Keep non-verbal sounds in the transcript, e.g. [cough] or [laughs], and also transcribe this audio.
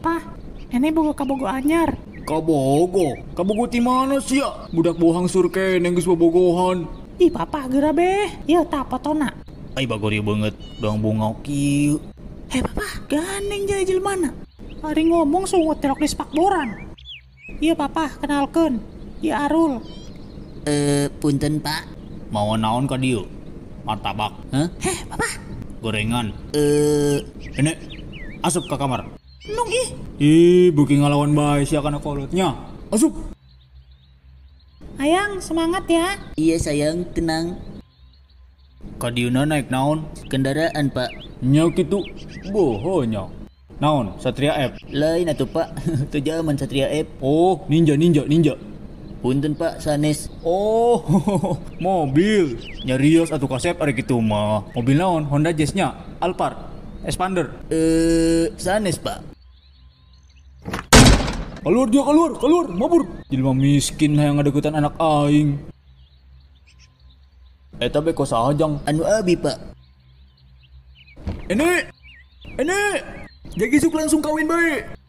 Pa, ini bogo kabogo anyar. Kabogo? Kabogo di mana sih ya? Budak bohong surken yang gus bobogohan. Ih, papa be, Iya tak ta potona. Ay bagori banget, dong bunga kiu. Hei papa, ganeng jadi jelmana. Hari ngomong sungut terok di sepak boran. Iya papa, kenalkan. Iya Arul. Eh, punten pak. Mau naon ka dio? Martabak. Hah? Heh, papa. Gorengan. Eh, uh... ini asup ke kamar. Nung ih. Ih, buki ngalawan bae sia kana kolotnya. Asup. Ayang, semangat ya. Iya sayang, tenang. Kadiuna naik naon? Kendaraan, Pak. Nya kitu. Bohonya. Naon, Satria F. Lain atuh, Pak. [laughs] Itu zaman Satria F. Oh, ninja ninja ninja. Punten Pak Sanes. Oh, [laughs] mobil. Nyarios atau kasep ada gitu mah. Mobil naon Honda Jazznya Alphard. Expander. Eh, sanes, Pak. Keluar dia keluar, keluar, mabur. Jelma miskin yang kutan anak aing. Eh tapi kok sahajang anu abi, Pak. Ini. Ini. Jadi suk langsung kawin baik.